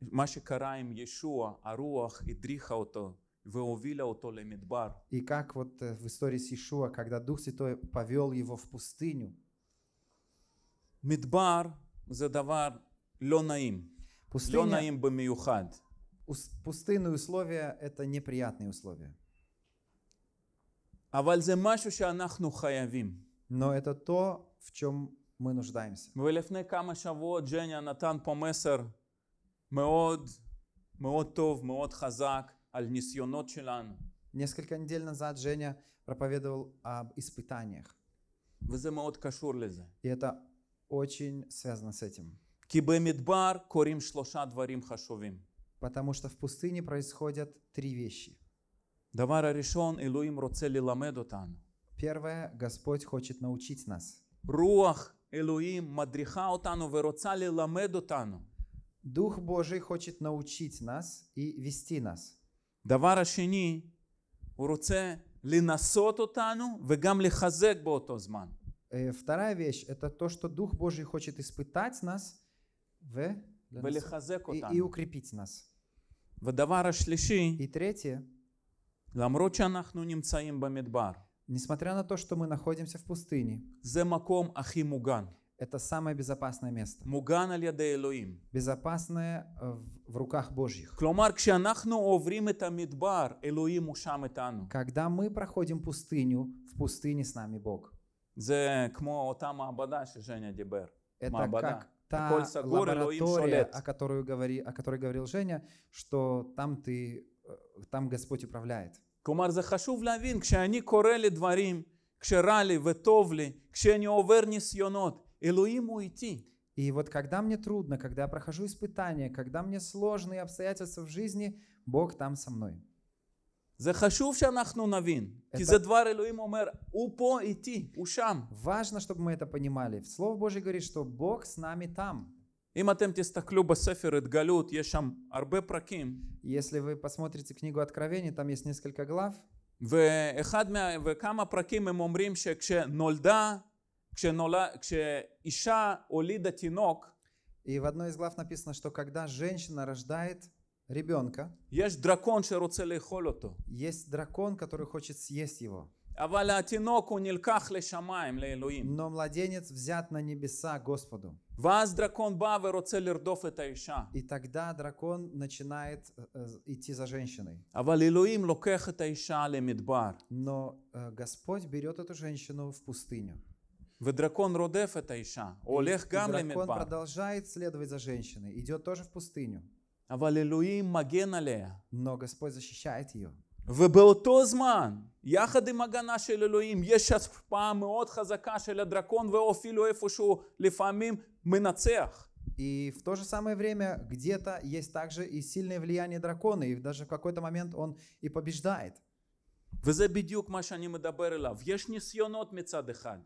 מה שקרה עם ישוע, הרוח הדריכה אותו והובילה אותו למדבר. И как вот э, в истории с Иешуа, когда Дух Святой повел его в пустыню. מדבר זה דבר לא נעים. לא נעים במיוחד. Пустынные условия – это неприятные условия. אבל זה משהו שאנחנו חייבים. Но это то, в чем мы нуждаемся. ולפני כמה שבועות ג'ניה נתן פה מסר מאוד מאוד טוב, מאוד חזק, על ניסיונות שלנו. Несколько недель назад Женя проповедовал об испытаниях. וזה מאוד קשור לזה. И это очень связано с этим. корим шлоша хашовим. Потому что в пустыне происходят три вещи. илуим Первое, Господь хочет научить нас. Руах Элоим мадриха отану ורוצה ללמד אותנו. Дух Божий хочет научить нас и вести нас. דבר השני, הוא רוצה לנסות אותנו וגם לחזק באותו זמן. Э, вторая вещь – это то, что Дух Божий хочет испытать нас в, и, и укрепить нас. И третье – несмотря на то, что мы находимся в пустыне, это самое безопасное место. מוגן безопасное э, в, в руках Божьих. כלומר, כשאנחנו когда мы проходим пустыню, в пустыне с нами Бог. זה כמו אותה מעבדה שז'ניה דיבר. מעבדה. Как? та лаборатория, о, которую говори, о которой говорил Женя, что там ты, э, там Господь управляет. כלומר, זה חשוב להבין, כשאני קורא לדברים, כשרע לי וטוב לי, כשאני עובר ניסיונות, אלוהים הוא איתי. И вот когда мне трудно, когда я прохожу испытания, когда мне сложные обстоятельства в жизни, Бог там со мной. זה חשוב שאנחנו נבין, это... כי זה דבר אלוהים אומר, הוא פה איתי, הוא שם. Важно, чтобы мы это понимали. Слово Божье говорит, что Бог с нами там. אם אתם תסתכלו בספר התגלות, יש שם הרבה פרקים. Если вы посмотрите книгу Откровений, там есть несколько глав. ואחד מה... וכמה פרקים הם אומרים שכשנולדה, כשנולד, כשאישה הולידה תינוק, И в одной из глав написано, что когда женщина рождает ребенка. יש דרקון Есть дракон, который хочет съесть его. Но младенец взят на небеса Господу. ואז דרקון בא И тогда дракон начинает э, э, идти за женщиной. אבל אלוהים Но э, Господь берет эту женщину в пустыню. ודרקון רודף את האישה, הוא הולך גם למדבר. продолжает следовать за женщиной, идет тоже в пустыню. Но Господь защищает ее. ובאותו זמן, יחד עם הגנה של אלוהים, יש השפעה מאוד חזקה של הדרקון, ואפילו איפשהו לפעמים מנצח. И в то же самое время где-то есть также и сильное влияние дракона, и даже в какой-то момент он и побеждает. וזה בדיוק מה שאני מדבר עליו. יש ניסיונות מצד אחד.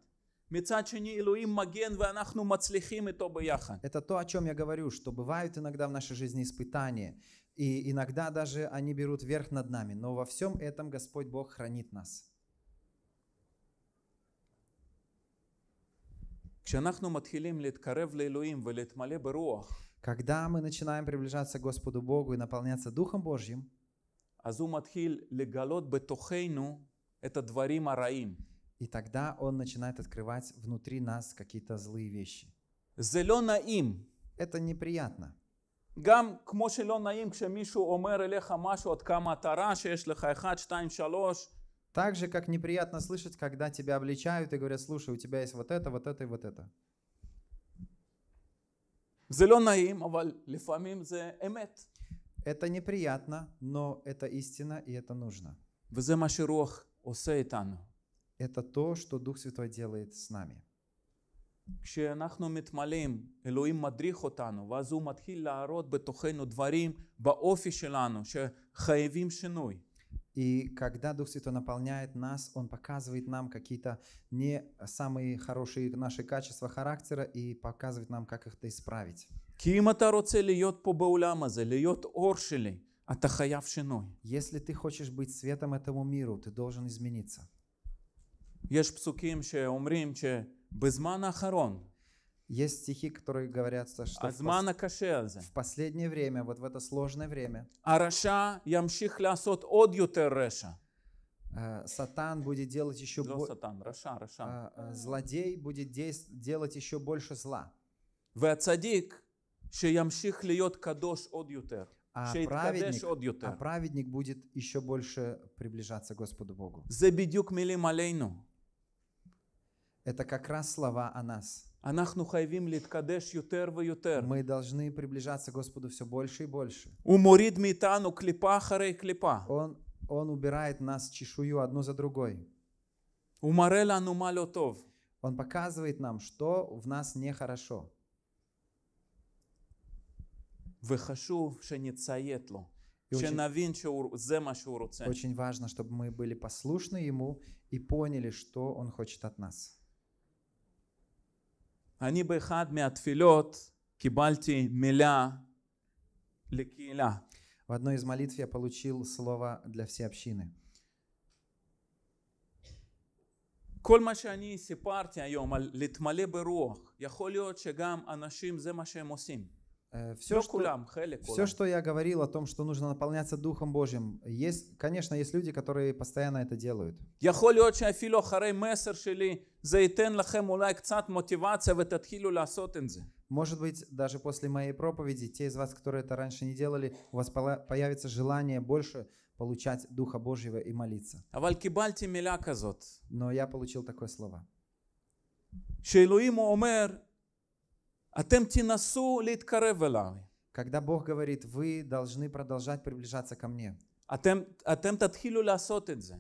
Это то, о чем я говорю, что бывают иногда в нашей жизни испытания, и иногда даже они берут верх над нами, но во всем этом Господь Бог хранит нас. Когда мы начинаем приближаться к Господу Богу и наполняться Духом Божьим, это הוא מתחיל и тогда он начинает открывать внутри нас какие-то злые вещи. זה им Это неприятно. גם כמו שלא נעים כשמישהו אומר אליך משהו, עוד כמה אתה רע שיש לך, 1, 2, 3. Так же, как неприятно слышать, когда тебя обличают и говорят, слушай, у тебя есть вот это, вот это и вот это. זה לא נעים, אבל לפעמים זה אמת. Это неприятно, но это истина и это нужно. וזה מה שרוח עושה איתנו это то, что Дух Святой делает с нами. כשאנחנו מתמלאים, אלוהים מדריך אותנו, ואז הוא מתחיל להראות בתוכנו דברים באופי שלנו שחייבים שינוי. И когда Дух Святой наполняет нас, Он показывает нам какие-то не самые хорошие наши качества характера и показывает нам, как их исправить. А Если ты хочешь быть светом этому миру, ты должен измениться. Есть стихи, которые говорят, что а в последнее время, вот в это сложное время, а э, Сатан будет делать еще больше. Э, э, злодей будет делать еще больше зла. והצדיק שימשיך להיות קדוש עוד יותר. А праведник, а праведник будет еще больше приближаться Господу Богу. малейну. Это как раз слова о нас. אנחנו חייבים להתקדש יותר ויותר. Мы должны приближаться к Господу все больше и больше. הוא מוריד מאיתנו клипа. אחרי קליפה. Он, он убирает нас чешую одну за другой. הוא מראה לנו מה Он показывает нам, что в нас не хорошо. שנציית לו. שנבין שזה מה שהוא רוצה. Очень важно, чтобы мы были послушны Ему и поняли, что Он хочет от нас. אני באחד מהתפילות קיבלתי מילה לקהילה. В одной из молитв я получил слово для всей общины. כל מה שאני סיפרתי היום על להתמלא ברוח, יכול להיות שגם אנשים זה מה שהם עושים. Э, все ну, что, все, что я говорил о том, что нужно наполняться Духом Божьим, есть, конечно, есть люди, которые постоянно это делают. Может быть, даже после моей проповеди, те из вас, которые это раньше не делали, у вас появится желание больше получать Духа Божьего и молиться. Но я получил такое слово. שאלוהים אומר, а Когда Бог говорит, вы должны продолжать приближаться ко мне. А а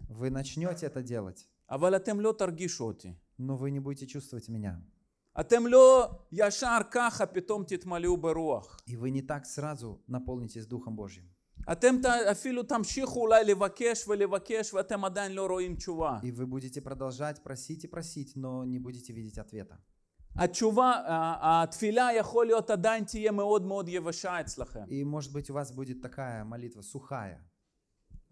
вы начнете это делать. Но вы не будете чувствовать меня. אתם לא ישר ככה פתאום תתמלאו ברוח. אתם אפילו תמשיכו אולי לבקש ולבקש но не будете видеть ответа. התשובה, התפילה а, а יכול להיות עדיין תהיה מאוד מאוד יבשה אצלכם. И может быть у вас будет такая молитва сухая.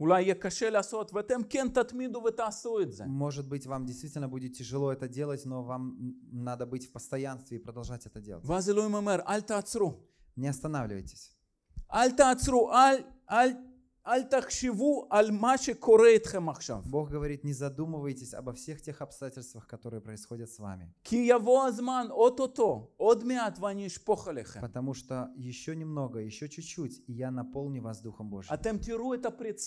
אולי יהיה קשה לעשות, ואתם כן תתמידו ותעשו את זה. Может быть, вам действительно будет тяжело это делать, но вам надо быть в постоянстве и продолжать это делать. ואז אלוהים אומר, אל תעצרו. Не останавливайтесь. אל תעצרו, אל, אל Бог говорит, не задумывайтесь обо всех тех обстоятельствах, которые происходят с вами. Потому что еще немного, еще чуть-чуть, и я наполню вас Духом Божьим.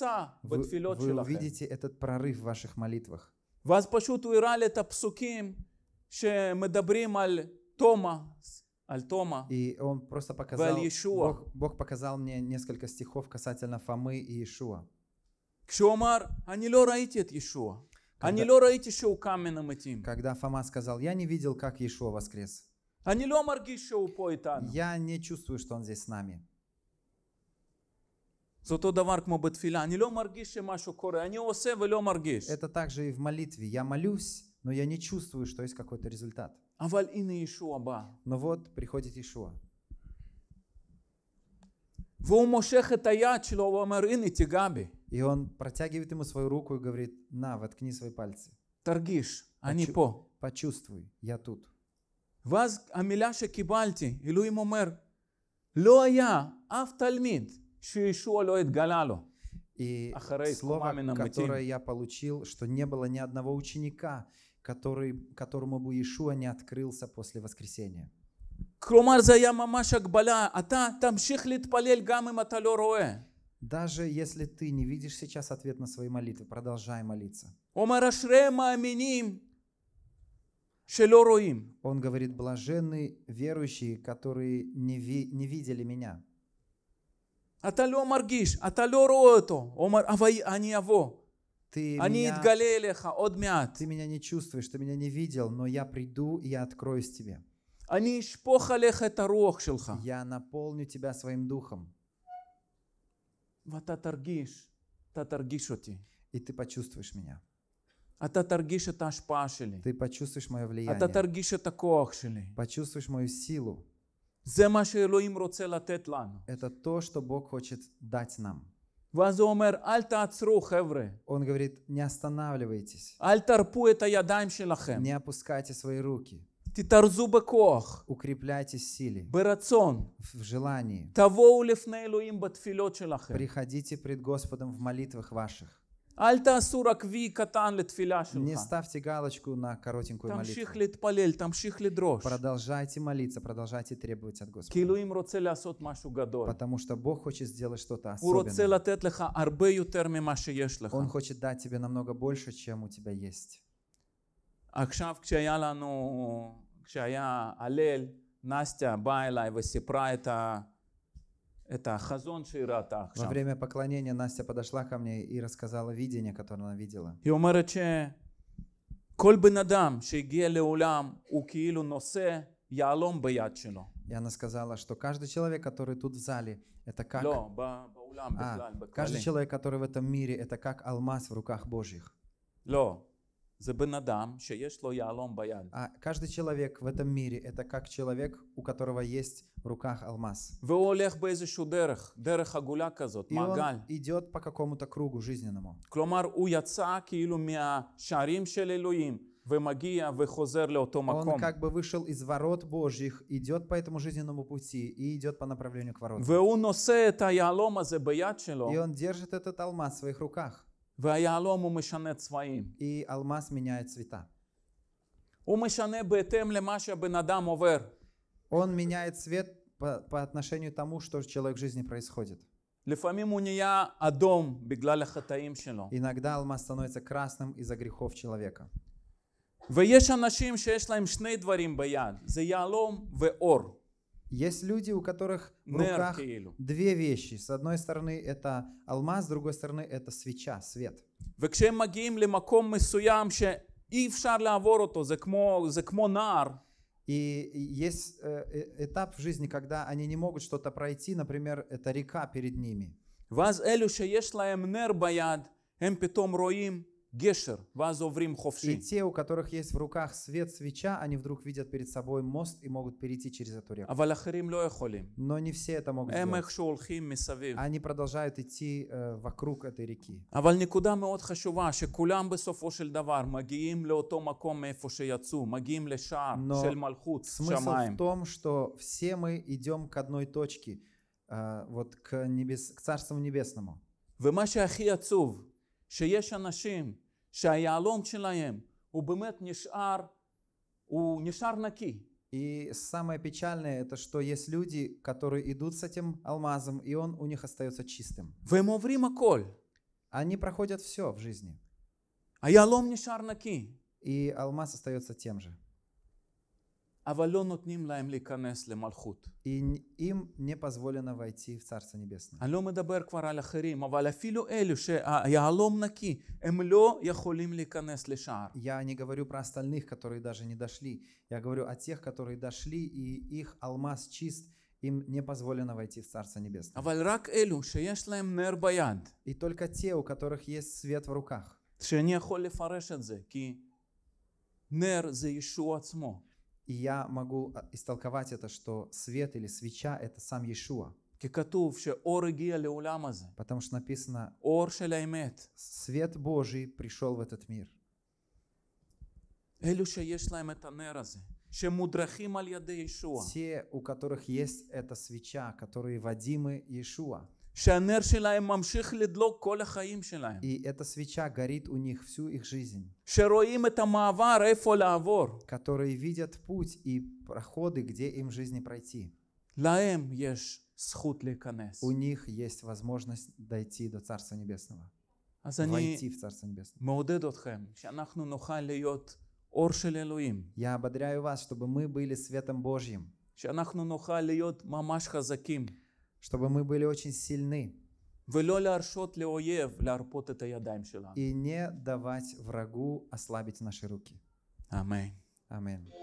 А вы, вы увидите этот прорыв в ваших молитвах. ואז פשוט הוא הראה псуким, что мы добрим аль томас. Альтома. И он просто показал, Бог, Бог показал мне несколько стихов касательно Фомы и Иешуа. Кшомар, они ло раитет Иешуа. Они ло раит еще каменным этим. Когда Фома сказал, я не видел, как Иешуа воскрес. Они ло у поэтан. Я не чувствую, что он здесь с нами. Зато Они Они машу коре. осе Это также и в молитве. Я молюсь, но я не чувствую, что есть какой-то результат. Но вот приходит Ишуа. И он протягивает ему свою руку и говорит, на, воткни свои пальцы. Таргиш, а не по. Почувствуй, я тут. ואז המילה שקיבלתי, אלוהים אומר, לא היה אף תלמיד שישוע לא התגלה לו. И слово, которое я получил, что не было ни одного ученика, который, которому бы Иешуа не открылся после воскресения. Кромар זה היה ממש הגבלה, אתה תמשיך להתפלל גם אם אתה לא Даже если ты не видишь сейчас ответ на свои молитвы, продолжай молиться. аминим Он говорит, блаженны верующие, которые не, ви, не видели меня. אתה לא מרגיש, אתה לא רואה אותו. אומר, אבל אני אבוא ты меня, ты меня не чувствуешь, ты меня не видел, но я приду и я откроюсь тебе. Они Я наполню тебя своим духом. Вот И ты почувствуешь меня. А תרגיש את ההשפעה שלי. Ты почувствуешь мое а влияние. А תרגיש את הכוח שלי. Почувствуешь мою силу. זה מה שאלוהים רוצה Это то, что Бог хочет дать нам. Вазомер, Он говорит, не останавливайтесь. это я Не опускайте свои руки. תתארזו кох. Укрепляйте силы. ברצון. в желании. תבואו לפני אלוהים בתפילות שלכם. приходите пред Господом в молитвах ваших. Не ставьте галочку на коротенькую молитву. Продолжайте молиться, продолжайте требовать от Господа. Потому что Бог хочет сделать что-то особенное. Он хочет дать тебе намного больше, чем у тебя есть. עכשיו כשהיה לנו, כשהיה הלל, נסטיה באה אליי וסיפרה את ה... Это Хазон Ширата Во время поклонения Настя подошла ко мне и рассказала видение, которое она видела. И אומרת שכל בן אדם שהגיע לעולם הוא כאילו נושא יהלום ביד שלו. И она сказала, что каждый человек, который тут в зале, это как... לא, בעולם, בכלל, Каждый человек, который в этом мире, это как алмаз в руках Божьих. לא. А каждый человек в этом мире — это как человек, у которого есть в руках алмаз. И он идет по какому-то кругу жизненному. כלומר, הוא יצא כאילו מהשערים של אלוהים. ומגיע וחוזר לאותו מקום. Он как бы вышел из ворот Божьих, идет по этому жизненному пути и идет по направлению к воротам. והוא נושא את היהלום הזה ביד שלו. И он держит этот алмаз в своих руках. И алмаз меняет цвета. Он меняет цвет по, по отношению к тому, что человек в жизни происходит. Иногда алмаз становится красным из-за грехов человека. ויש אנשים שיש להם שני דברים ביד, זה יהלום ор. Есть люди, у которых в руках две вещи. С одной стороны это алмаз, с другой стороны это свеча, свет. И есть э, э, этап в жизни, когда они не могут что-то пройти, например, это река перед ними. ואז אלו שיש להם נר ביד, הם פתאום רואים Гешер, ваз ховши. И те, у которых есть в руках свет свеча, они вдруг видят перед собой мост и могут перейти через эту реку. Но не все это могут эм сделать. Они продолжают идти э, вокруг этой реки. אבל נקודה מאוד חשובה, שכולם בסופו של דבר מגיעים לאותו מקום מאיפה שיצאו, מגיעים לשער של מלכות שמיים. Смысл в том, что все мы идем к одной точке, э, вот к, небес, к Царству Небесному. ומה שהכי עצוב, שיש אנשים שהיהלום שלהם הוא באמת נשאר, הוא נשאר נקי. И самое печальное, это что есть люди, которые идут с этим алмазом, и он у них остается чистым. Они проходят все в жизни. а И алмаз остается тем же. И им не позволено войти в Царство Небесное. אני לא מדבר כבר על אחרים, אבל אפילו אלו שהיהלום נקי, הם לא יכולים להיכנס Я не говорю про остальных, которые даже не дошли. Я говорю о тех, которые дошли, и их алмаз чист, им не позволено войти в Царство Небесное. אבל רק אלו שיש להם נר ביד. И только те, у которых есть свет в руках. שאני יכול לפרש את זה, כי נר זה и я могу а, истолковать это, что свет или свеча – это сам Иешуа. Потому что написано, свет Божий пришел в этот мир. Те, у которых есть эта свеча, которые водимы Иешуа. שהנר שלהם ממשיך לדלוק כל החיים שלהם. И эта свеча горит у них всю их жизнь. שרואים את המעבר איפה לעבור. которые видят путь и проходы, где им жизни пройти. להם יש זכות להיכנס. у них есть возможность дойти до Царства Небесного. אז אני מעודד אתכם שאנחנו נוכל להיות אור של אלוהים. Я ободряю вас, чтобы мы были светом Божьим. שאנחנו נוכל להיות ממש חזקים чтобы мы были очень сильны. E И не давать врагу ослабить наши руки. Аминь. Аминь.